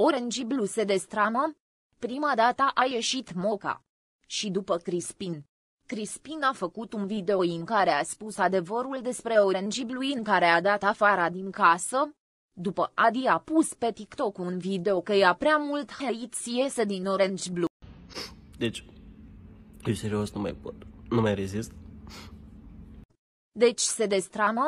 Orange Blue se destramă? Prima dată a ieșit Moca. Și după Crispin. Crispin a făcut un video în care a spus adevărul despre Orange Blue în care a dat afara din casă. După Adi a pus pe TikTok un video că ia prea mult hate iese din Orange Blue. Deci, eu serios nu mai pot, nu mai rezist. Deci se destramă?